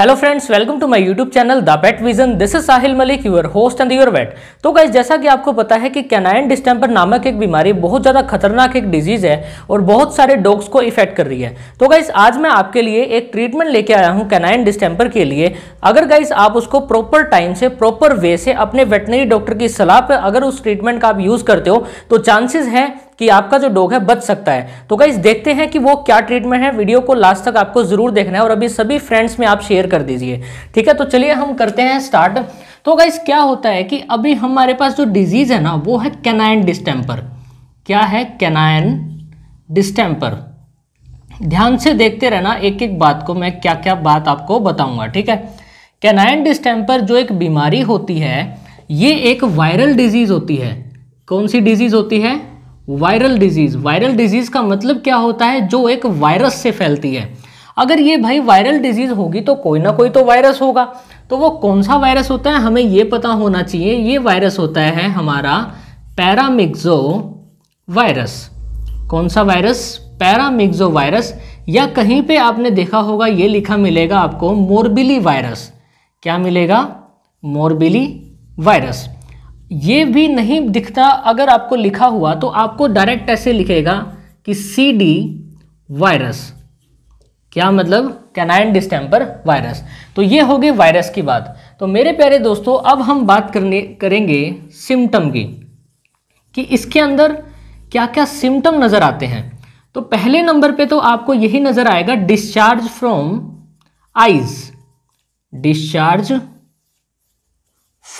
hello friends welcome to my YouTube channel the vet vision this is Sahil Malik your host and your vet तो guys जैसा कि आपको पता है कि कैनाइन डिस्टेम्पर नामक एक बीमारी बहुत ज़्यादा खतरनाक एक डिजीज़ है और बहुत सारे डॉग्स को इफेक्ट कर रही है तो गाइज आज मैं आपके लिए एक ट्रीटमेंट लेके आया हूँ कैनाइन डिस्टेम्पर के लिए अगर गाइज आप उसको प्रॉपर टाइम से प्रॉपर वे से अपने वेटनरी डॉक्टर की सलाह पर अगर उस ट्रीटमेंट का आप यूज़ करते हो तो चांसेज हैं कि आपका जो डॉग है बच सकता है तो गाइज देखते हैं कि वो क्या ट्रीटमेंट है वीडियो को लास्ट तक आपको जरूर देखना है और अभी सभी फ्रेंड्स में आप शेयर कर दीजिए ठीक है तो चलिए हम करते हैं स्टार्ट तो गाइज क्या होता है कि अभी हमारे पास जो डिजीज़ है ना वो है कैनाइन डिस्टेम्पर क्या है कैनाइन डिस्टेम्पर ध्यान से देखते रहना एक एक बात को मैं क्या क्या बात आपको बताऊंगा ठीक है कैनाइन डिस्टेम्पर जो एक बीमारी होती है ये एक वायरल डिजीज़ होती है कौन सी डिजीज़ होती है वायरल डिजीज वायरल डिजीज का मतलब क्या होता है जो एक वायरस से फैलती है अगर ये भाई वायरल डिजीज होगी तो कोई ना कोई तो वायरस होगा तो वो कौन सा वायरस होता है हमें ये पता होना चाहिए ये वायरस होता है हमारा पैरामिक्जो वायरस कौन सा वायरस पैरामिक्जो वायरस या कहीं पे आपने देखा होगा ये लिखा मिलेगा आपको मोरबिली वायरस क्या मिलेगा मोरबिली वायरस ये भी नहीं दिखता अगर आपको लिखा हुआ तो आपको डायरेक्ट ऐसे लिखेगा कि सी डी वायरस क्या मतलब कैनाइन डिस्टेम्पर वायरस तो ये हो गई वायरस की बात तो मेरे प्यारे दोस्तों अब हम बात करने करेंगे सिम्टम की कि इसके अंदर क्या क्या सिम्टम नज़र आते हैं तो पहले नंबर पे तो आपको यही नज़र आएगा discharge from eyes discharge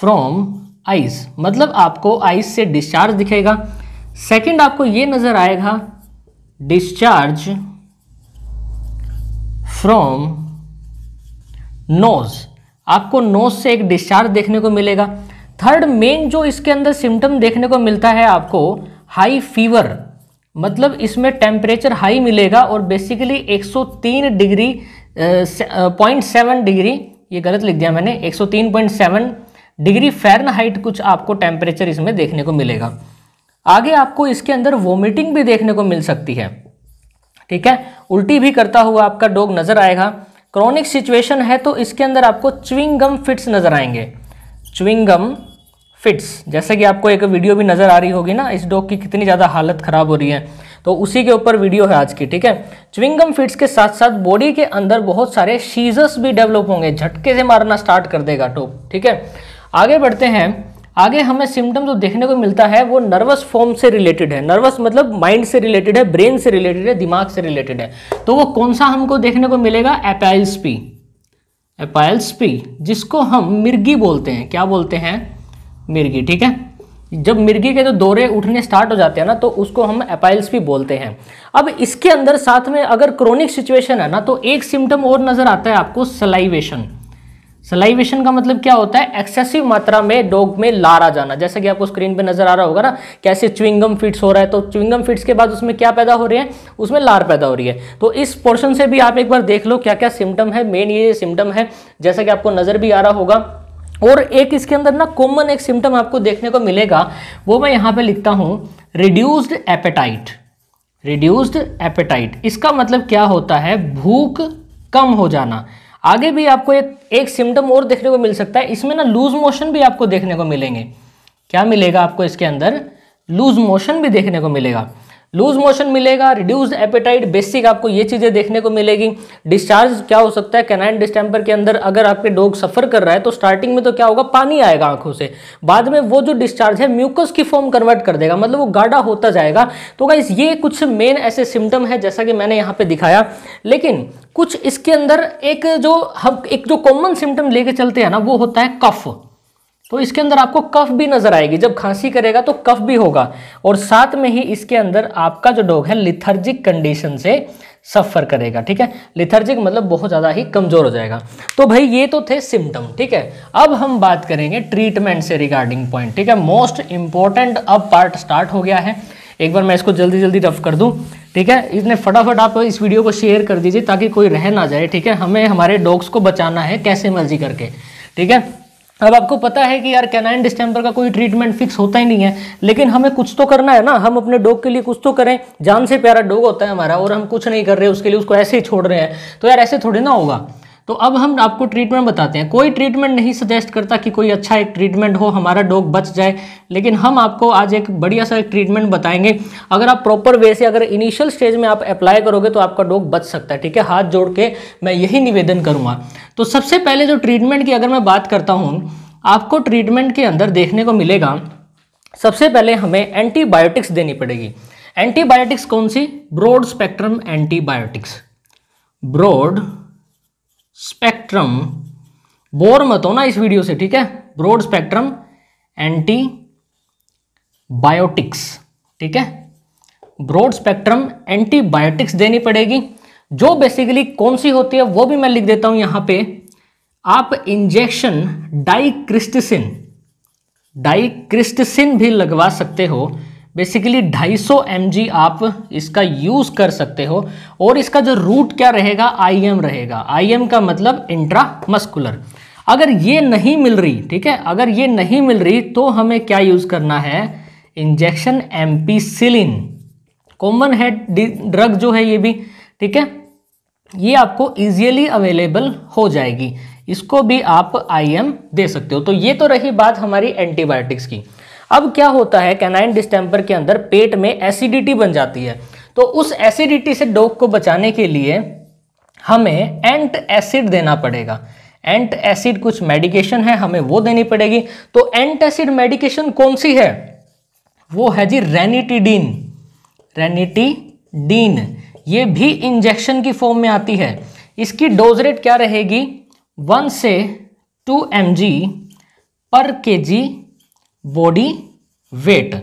from eyes मतलब आपको आइस से डिस्चार्ज दिखेगा सेकंड आपको ये नज़र आएगा डिस्चार्ज फ्रॉम नोज आपको नोज से एक डिस्चार्ज देखने को मिलेगा थर्ड मेन जो इसके अंदर सिम्टम देखने को मिलता है आपको हाई फीवर मतलब इसमें टेम्परेचर हाई मिलेगा और basically 103 degree point seven degree ये गलत लिख दिया मैंने 103.7 डिग्री फ़ारेनहाइट कुछ आपको टेम्परेचर इसमें देखने को मिलेगा आगे आपको इसके अंदर वोमिटिंग भी देखने को मिल सकती है ठीक है उल्टी भी करता हुआ आपका डॉग नज़र आएगा क्रॉनिक सिचुएशन है तो इसके अंदर आपको च्विंगम फिट्स नज़र आएंगे च्विंगम फिट्स जैसे कि आपको एक वीडियो भी नज़र आ रही होगी ना इस डॉग की कितनी ज़्यादा हालत ख़राब हो रही है तो उसी के ऊपर वीडियो है आज की ठीक है च्विंगम फिट्स के साथ साथ बॉडी के अंदर बहुत सारे शीजस भी डेवलप होंगे झटके से मारना स्टार्ट कर देगा टॉप ठीक है आगे बढ़ते हैं आगे हमें सिम्टम जो देखने को मिलता है वो नर्वस फॉर्म से रिलेटेड है नर्वस मतलब माइंड से रिलेटेड है ब्रेन से रिलेटेड है दिमाग से रिलेटेड है तो वो कौन सा हमको देखने को मिलेगा पी एपाइल्स पी जिसको हम मिर्गी बोलते हैं क्या बोलते हैं मिर्गी ठीक है जब मिर्गी के जो तो दौरे उठने स्टार्ट हो जाते हैं ना तो उसको हम एपाइल्स भी बोलते हैं अब इसके अंदर साथ में अगर क्रोनिक सिचुएशन है ना तो एक सिम्टम और नज़र आता है आपको सलाइवेशन सलाइवेशन का मतलब क्या होता है एक्सेसिव मात्रा में डॉग में लारा जाना जैसे कि आपको स्क्रीन पे नजर आ रहा होगा ना कैसे च्विंगम फिट्स हो रहा है तो च्विंगम फिट्स के बाद उसमें क्या पैदा हो रही है उसमें लार पैदा हो रही है तो इस पोर्शन से भी आप एक बार देख लो क्या क्या सिम्टम है मेन ये सिम्टम है जैसा कि आपको नजर भी आ रहा होगा और एक इसके अंदर ना कॉमन एक सिम्टम आपको देखने को मिलेगा वो मैं यहाँ पर लिखता हूँ रिड्यूस्ड एपेटाइट रिड्यूस्ड एपेटाइट इसका मतलब क्या होता है भूख कम हो जाना आगे भी आपको एक एक सिम्टम और देखने को मिल सकता है इसमें ना लूज मोशन भी आपको देखने को मिलेंगे क्या मिलेगा आपको इसके अंदर लूज मोशन भी देखने को मिलेगा लूज मोशन मिलेगा रिड्यूस्ड एपेटाइट बेसिक आपको ये चीज़ें देखने को मिलेगी डिस्चार्ज क्या हो सकता है कैनाइन डिस्टेम्पर के अंदर अगर आपके डॉग सफ़र कर रहा है तो स्टार्टिंग में तो क्या होगा पानी आएगा आंखों से बाद में वो जो डिस्चार्ज है म्यूकस की फॉर्म कन्वर्ट कर देगा मतलब वो गाढ़ा होता जाएगा तो गाइस ये कुछ मेन ऐसे सिम्टम है जैसा कि मैंने यहाँ पर दिखाया लेकिन कुछ इसके अंदर एक जो हम एक जो कॉमन सिम्टम लेके चलते हैं ना वो होता है कफ़ तो इसके अंदर आपको कफ भी नजर आएगी जब खांसी करेगा तो कफ भी होगा और साथ में ही इसके अंदर आपका जो डॉग है लिथर्जिक कंडीशन से सफ़र करेगा ठीक है लिथर्जिक मतलब बहुत ज़्यादा ही कमज़ोर हो जाएगा तो भाई ये तो थे सिम्टम ठीक है अब हम बात करेंगे ट्रीटमेंट से रिगार्डिंग पॉइंट ठीक है मोस्ट इंपॉर्टेंट अब पार्ट स्टार्ट हो गया है एक बार मैं इसको जल्दी जल्दी रफ कर दूँ ठीक है इसने फटाफट आप इस वीडियो को शेयर कर दीजिए ताकि कोई रह ना जाए ठीक है हमें हमारे डॉग्स को बचाना है कैसे मर्जी करके ठीक है अब आपको पता है कि यार कैनाइन डिस्टेम्पर का कोई ट्रीटमेंट फिक्स होता ही नहीं है लेकिन हमें कुछ तो करना है ना हम अपने डॉग के लिए कुछ तो करें जान से प्यारा डॉग होता है हमारा और हम कुछ नहीं कर रहे उसके लिए उसको ऐसे ही छोड़ रहे हैं तो यार ऐसे थोड़ी ना होगा तो अब हम आपको ट्रीटमेंट बताते हैं कोई ट्रीटमेंट नहीं सजेस्ट करता कि कोई अच्छा एक ट्रीटमेंट हो हमारा डॉग बच जाए लेकिन हम आपको आज एक बढ़िया सा एक ट्रीटमेंट बताएंगे अगर आप प्रॉपर वे से अगर इनिशियल स्टेज में आप अप्लाई करोगे तो आपका डॉग बच सकता है ठीक है हाथ जोड़ के मैं यही निवेदन करूँगा तो सबसे पहले जो ट्रीटमेंट की अगर मैं बात करता हूँ आपको ट्रीटमेंट के अंदर देखने को मिलेगा सबसे पहले हमें एंटीबायोटिक्स देनी पड़ेगी एंटीबायोटिक्स कौन सी broad spectrum antibiotics broad spectrum bore मत हो ना इस वीडियो से ठीक है ब्रॉड स्पेक्ट्रम एंटी बायोटिक्स ठीक है ब्रॉड स्पेक्ट्रम एंटीबायोटिक्स देनी पड़ेगी जो बेसिकली कौन सी होती है वो भी मैं लिख देता हूं यहां पे आप इंजेक्शन डाइक्रिस्टिसिन डाइक्रिस्टिसिन भी लगवा सकते हो बेसिकली 250 सौ आप इसका यूज़ कर सकते हो और इसका जो रूट क्या रहेगा आई रहेगा आई का मतलब इंट्रा मस्कुलर अगर ये नहीं मिल रही ठीक है अगर ये नहीं मिल रही तो हमें क्या यूज़ करना है इंजेक्शन एम्पीसिलिन कॉमन है ड्रग जो है ये भी ठीक है ये आपको इजीली अवेलेबल हो जाएगी इसको भी आप आईएम दे सकते हो तो ये तो रही बात हमारी एंटीबायोटिक्स की अब क्या होता है कैनाइन डिस्टेम्पर के अंदर पेट में एसिडिटी बन जाती है तो उस एसिडिटी से डॉग को बचाने के लिए हमें एंट एसिड देना पड़ेगा एंट एसिड कुछ मेडिकेशन है हमें वो देनी पड़ेगी तो एंट एसिड मेडिकेशन कौन सी है वो है जी रेनिटिडीन रेनिटिडीन ये भी इंजेक्शन की फॉर्म में आती है इसकी डोज रेट क्या रहेगी वन से टू एम पर के जी बॉडी वेट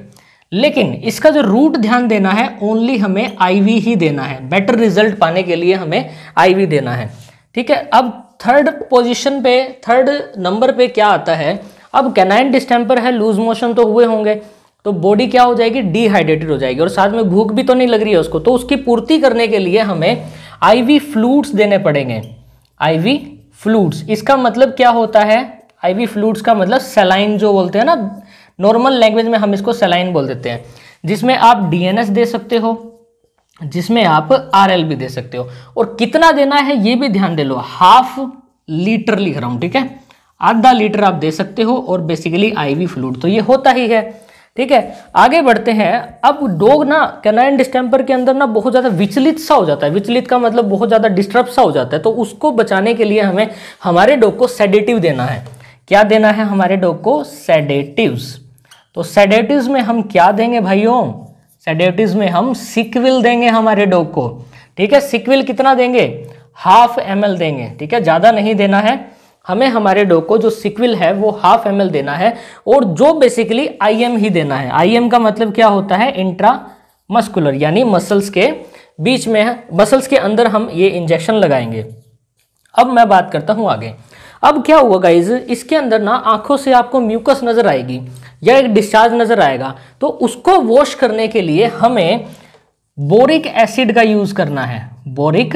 लेकिन इसका जो रूट ध्यान देना है ओनली हमें आईवी ही देना है बेटर रिजल्ट पाने के लिए हमें आईवी देना है ठीक है अब थर्ड पोजीशन पे थर्ड नंबर पे क्या आता है अब कैनाइन डिस्टेम्पर है लूज मोशन तो हुए होंगे तो बॉडी क्या हो जाएगी डिहाइड्रेटेड हो जाएगी और साथ में भूख भी तो नहीं लग रही है उसको तो उसकी पूर्ति करने के लिए हमें आई वी देने पड़ेंगे आई वी इसका मतलब क्या होता है आई वी का मतलब सेलाइन जो बोलते हैं ना नॉर्मल लैंग्वेज में हम इसको सेलाइन बोल देते हैं जिसमें आप डीएनएस दे सकते हो जिसमें आप आर भी दे सकते हो और कितना देना है ये भी ध्यान दे लो हाफ लीटर लिख रहा हूँ ठीक है आधा लीटर आप दे सकते हो और बेसिकली आईवी फ्लूड तो ये होता ही है ठीक है आगे बढ़ते हैं अब डोग ना कैनाइन डिस्टेम्पर के अंदर ना बहुत ज़्यादा विचलित सा हो जाता है विचलित का मतलब बहुत ज़्यादा डिस्टर्ब सा हो जाता है तो उसको बचाने के लिए हमें हमारे डोग को सेडेटिव देना है क्या देना है हमारे डॉग को सेडेटिव्स तो सेडेटिव में हम क्या देंगे भाइयों सेडेटिव में हम सिक्विल देंगे हमारे डॉग को ठीक है सिक्विल कितना देंगे हाफ एम देंगे ठीक है ज़्यादा नहीं देना है हमें हमारे डॉग को जो सिक्विल है वो हाफ एम देना है और जो बेसिकली आई ही देना है आई का मतलब क्या होता है इंट्रा मस्कुलर यानी मसल्स के बीच में मसल्स के अंदर हम ये इंजेक्शन लगाएंगे अब मैं बात करता हूँ आगे अब क्या हुआ गाइज इसके अंदर ना आंखों से आपको म्यूकस नजर आएगी या एक डिस्चार्ज नजर आएगा तो उसको वॉश करने के लिए हमें बोरिक एसिड का यूज करना है बोरिक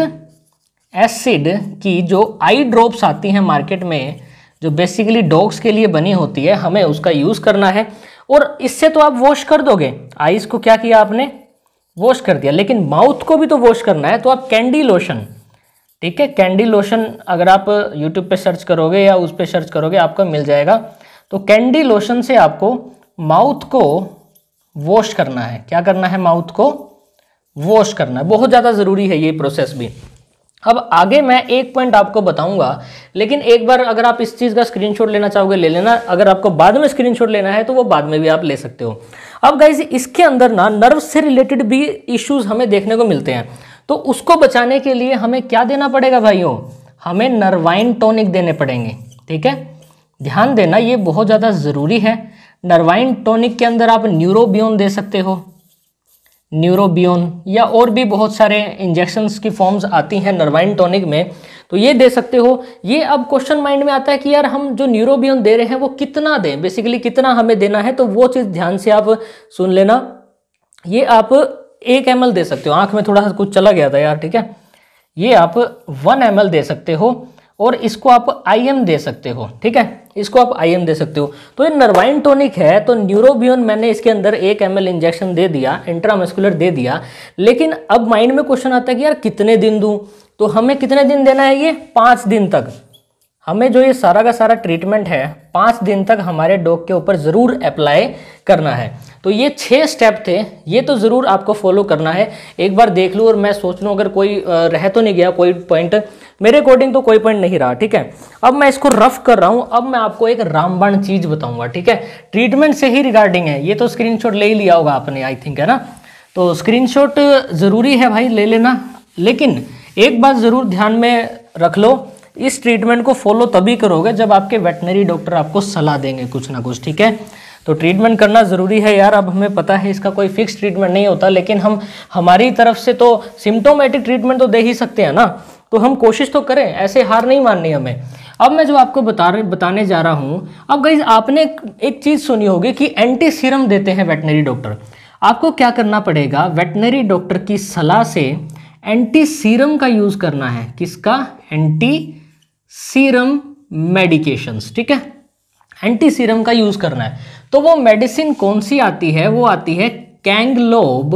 एसिड की जो आई ड्रॉप्स आती हैं मार्केट में जो बेसिकली डॉग्स के लिए बनी होती है हमें उसका यूज़ करना है और इससे तो आप वॉश कर दोगे आइज़ को क्या किया आपने वॉश कर दिया लेकिन माउथ को भी तो वॉश करना है तो आप कैंडी लोशन ठीक है कैंडी लोशन अगर आप यूट्यूब पे सर्च करोगे या उस पर सर्च करोगे आपको मिल जाएगा तो कैंडी लोशन से आपको माउथ को वॉश करना है क्या करना है माउथ को वॉश करना है बहुत ज़्यादा ज़रूरी है ये प्रोसेस भी अब आगे मैं एक पॉइंट आपको बताऊंगा लेकिन एक बार अगर आप इस चीज़ का स्क्रीनशॉट लेना चाहोगे ले लेना अगर आपको बाद में स्क्रीनशॉट लेना है तो वो बाद में भी आप ले सकते हो अब गाइज इसके अंदर ना नर्व से रिलेटेड भी इश्यूज हमें देखने को मिलते हैं तो उसको बचाने के लिए हमें क्या देना पड़ेगा भाइयों हमें नर्वाइन टॉनिक देने पड़ेंगे ठीक है ध्यान देना ये बहुत ज़्यादा ज़रूरी है नर्वाइन टॉनिक के अंदर आप न्यूरोबियोन दे सकते हो न्यूरोबियोन या और भी बहुत सारे इंजेक्शन्स की फॉर्म्स आती हैं नर्वाइन टॉनिक में तो ये दे सकते हो ये अब क्वेश्चन माइंड में आता है कि यार हम जो न्यूरोबियोन दे रहे हैं वो कितना दें बेसिकली कितना हमें देना है तो वो चीज़ ध्यान से आप सुन लेना ये आप एक एम दे सकते हो आँख में थोड़ा सा कुछ चला गया था यार ठीक है ये आप वन एम दे सकते हो और इसको आप आई दे सकते हो ठीक है इसको आप आई दे सकते हो तो ये नर्वाइन टॉनिक है तो न्यूरोबियन मैंने इसके अंदर एक एम इंजेक्शन दे दिया इंट्रामस्कुलर दे दिया लेकिन अब माइंड में क्वेश्चन आता है कि यार कितने दिन दूँ तो हमें कितने दिन देना है ये पाँच दिन तक हमें जो ये सारा का सारा ट्रीटमेंट है पाँच दिन तक हमारे डॉग के ऊपर ज़रूर अप्लाई करना है तो ये छः स्टेप थे ये तो ज़रूर आपको फॉलो करना है एक बार देख लूँ और मैं सोच लूँ अगर कोई रह तो नहीं गया कोई पॉइंट मेरे अकॉर्डिंग तो कोई पॉइंट नहीं रहा ठीक है अब मैं इसको रफ कर रहा हूँ अब मैं आपको एक रामबाण चीज़ बताऊँगा ठीक है ट्रीटमेंट से ही रिगार्डिंग है ये तो स्क्रीन ले ही लिया होगा आपने आई थिंक है ना तो स्क्रीन ज़रूरी है भाई ले लेना लेकिन एक बात ज़रूर ध्यान में रख लो इस ट्रीटमेंट को फॉलो तभी करोगे जब आपके वेटनरी डॉक्टर आपको सलाह देंगे कुछ ना कुछ ठीक है तो ट्रीटमेंट करना ज़रूरी है यार अब हमें पता है इसका कोई फिक्स ट्रीटमेंट नहीं होता लेकिन हम हमारी तरफ से तो सिम्टोमेटिक ट्रीटमेंट तो दे ही सकते हैं ना तो हम कोशिश तो करें ऐसे हार नहीं माननी हमें अब मैं जो आपको बता रहे बताने जा रहा हूँ अब गई आपने एक चीज़ सुनी होगी कि एंटी सीरम देते हैं वेटनरी डॉक्टर आपको क्या करना पड़ेगा वेटनरी डॉक्टर की सलाह से एंटी सीरम का यूज़ करना है किसका एंटी सीरम मेडिकेशंस ठीक है एंटी सीरम का यूज करना है तो वो मेडिसिन कौन सी आती है वो आती है कैंगलोब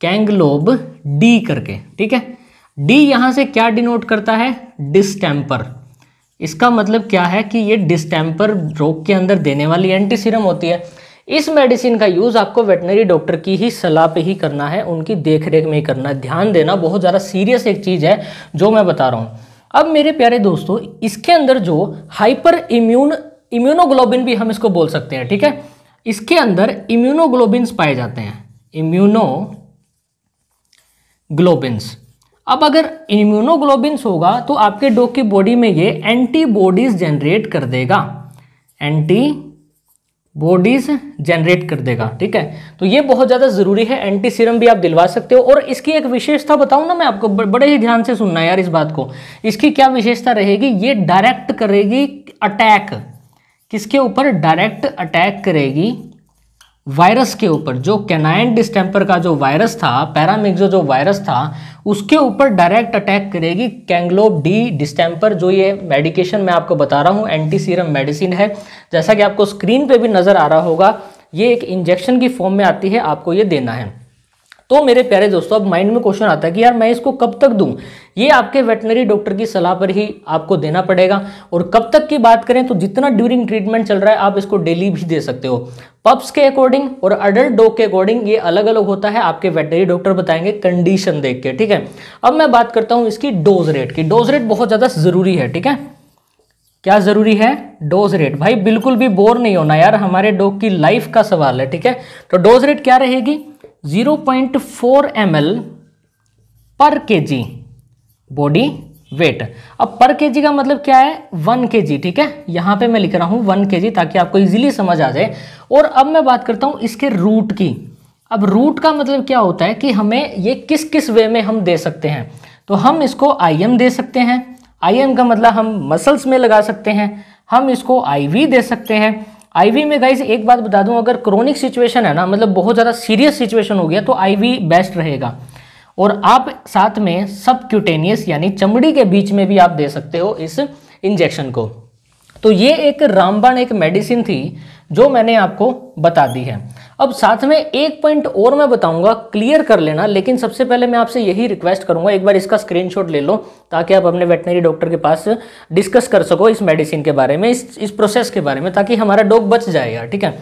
कैंगलोब डी करके ठीक है डी यहां से क्या डिनोट करता है डिस्टेम्पर इसका मतलब क्या है कि ये डिस्टेम्पर रोग के अंदर देने वाली एंटी सीरम होती है इस मेडिसिन का यूज़ आपको वेटनरी डॉक्टर की ही सलाह पे ही करना है उनकी देखरेख में ही करना है ध्यान देना बहुत ज़्यादा सीरियस एक चीज़ है जो मैं बता रहा हूं अब मेरे प्यारे दोस्तों इसके अंदर जो हाइपर इम्यून इम्यूनोग्लोबिन भी हम इसको बोल सकते हैं ठीक है इसके अंदर इम्यूनोग्लोबिन्स पाए जाते हैं इम्यूनो ग्लोबिन्स अब अगर इम्यूनोग्लोबिन्स होगा तो आपके डॉग की बॉडी में ये एंटीबॉडीज जनरेट कर देगा एंटी बॉडीज जनरेट कर देगा ठीक है तो ये बहुत ज़्यादा ज़रूरी है एंटी सीरम भी आप दिलवा सकते हो और इसकी एक विशेषता बताऊं ना मैं आपको बड़े ही ध्यान से सुनना यार इस बात को इसकी क्या विशेषता रहेगी ये डायरेक्ट करेगी अटैक किसके ऊपर डायरेक्ट अटैक करेगी वायरस के ऊपर जो कैनाइन डिस्टेम्पर का जो वायरस था पैरामिक्सो जो वायरस था उसके ऊपर डायरेक्ट अटैक करेगी कैंगलोब डी डिस्टेम्पर जो ये मेडिकेशन मैं आपको बता रहा हूँ एंटी सीरम मेडिसिन है जैसा कि आपको स्क्रीन पे भी नज़र आ रहा होगा ये एक इंजेक्शन की फॉर्म में आती है आपको ये देना है तो मेरे प्यारे दोस्तों अब माइंड में क्वेश्चन आता है कि यार मैं इसको कब तक दूं ये आपके वेटनरी डॉक्टर की सलाह पर ही आपको देना पड़ेगा और कब तक की बात करें तो जितना ड्यूरिंग ट्रीटमेंट चल रहा है आप इसको डेली भी दे सकते हो पप्स के अकॉर्डिंग और अडल्ट डॉग के अकॉर्डिंग ये अलग अलग होता है आपके वेटनरी डॉक्टर बताएंगे कंडीशन देख के ठीक है अब मैं बात करता हूँ इसकी डोज रेट की डोज रेट बहुत ज़्यादा ज़रूरी है ठीक है क्या ज़रूरी है डोज रेट भाई बिल्कुल भी बोर नहीं होना यार हमारे डॉग की लाइफ का सवाल है ठीक है तो डोज रेट क्या रहेगी zero point four M L पर के जी बॉडी वेट अब पर के जी का मतलब क्या है वन के जी ठीक है यहाँ पे मैं लिख रहा हूँ वन के जी ताकि आपको इजीली समझ आ जाए और अब मैं बात करता हूँ इसके रूट की अब रूट का मतलब क्या होता है कि हमें ये किस किस वे में हम दे सकते हैं तो हम इसको आई एम दे सकते हैं आई एम का मतलब हम मसल्स में लगा सकते हैं हम इसको आई वी दे सकते हैं आईवी में गाइज एक बात बता दूं अगर क्रोनिक सिचुएशन है ना मतलब बहुत ज़्यादा सीरियस सिचुएशन हो गया तो आईवी बेस्ट रहेगा और आप साथ में सब क्यूटेनियस यानी चमड़ी के बीच में भी आप दे सकते हो इस इंजेक्शन को तो ये एक रामबाण एक मेडिसिन थी जो मैंने आपको बता दी है अब साथ में एक पॉइंट और मैं बताऊंगा क्लियर कर लेना लेकिन सबसे पहले मैं आपसे यही रिक्वेस्ट करूंगा एक बार इसका स्क्रीनशॉट ले लो ताकि आप अपने वेटनरी डॉक्टर के पास डिस्कस कर सको इस मेडिसिन के बारे में इस इस प्रोसेस के बारे में ताकि हमारा डॉग बच जाएगा ठीक है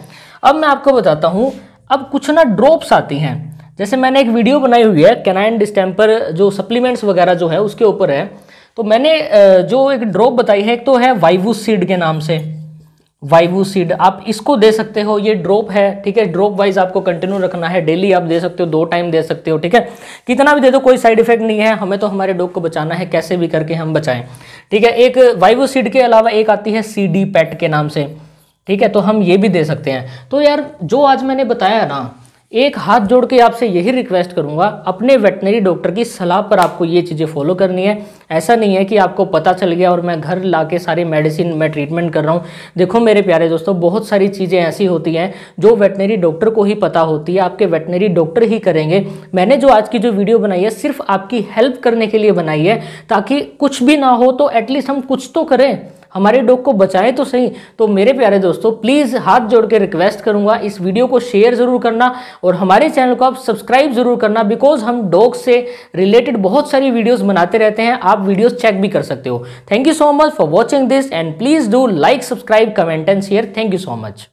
अब मैं आपको बताता हूँ अब कुछ ना ड्रॉप्स आती हैं जैसे मैंने एक वीडियो बनाई हुई है कैनाइन डिस्टेम्पर जो सप्लीमेंट्स वगैरह जो है उसके ऊपर है तो मैंने जो एक ड्रॉप बताई है एक तो है वाइवू सीड के नाम से वाइवू सीड आप इसको दे सकते हो ये ड्रॉप है ठीक है ड्रॉप वाइज आपको कंटिन्यू रखना है डेली आप दे सकते हो दो टाइम दे सकते हो ठीक है कितना भी दे दो कोई साइड इफेक्ट नहीं है हमें तो हमारे डॉग को बचाना है कैसे भी करके हम बचाएं ठीक है एक वाइवू सीड के अलावा एक आती है सी डी पैट के नाम से ठीक है तो हम ये भी दे सकते हैं तो यार जो आज मैंने बताया ना एक हाथ जोड़ के आपसे यही रिक्वेस्ट करूंगा अपने वेटनरी डॉक्टर की सलाह पर आपको ये चीज़ें फॉलो करनी है ऐसा नहीं है कि आपको पता चल गया और मैं घर ला के सारी मेडिसिन मैं ट्रीटमेंट कर रहा हूँ देखो मेरे प्यारे दोस्तों बहुत सारी चीज़ें ऐसी होती हैं जो वेटनरी डॉक्टर को ही पता होती है आपके वेटनरी डॉक्टर ही करेंगे मैंने जो आज की जो वीडियो बनाई है सिर्फ आपकी हेल्प करने के लिए बनाई है ताकि कुछ भी ना हो तो एटलीस्ट हम कुछ तो करें हमारे डॉग को बचाएं तो सही तो मेरे प्यारे दोस्तों प्लीज़ हाथ जोड़ के रिक्वेस्ट करूंगा इस वीडियो को शेयर ज़रूर करना और हमारे चैनल को आप सब्सक्राइब ज़रूर करना बिकॉज हम डॉग से रिलेटेड बहुत सारी वीडियोज़ बनाते रहते हैं आप वीडियोज़ चेक भी कर सकते हो thank you so much for watching this and please do like subscribe comment and share thank you so much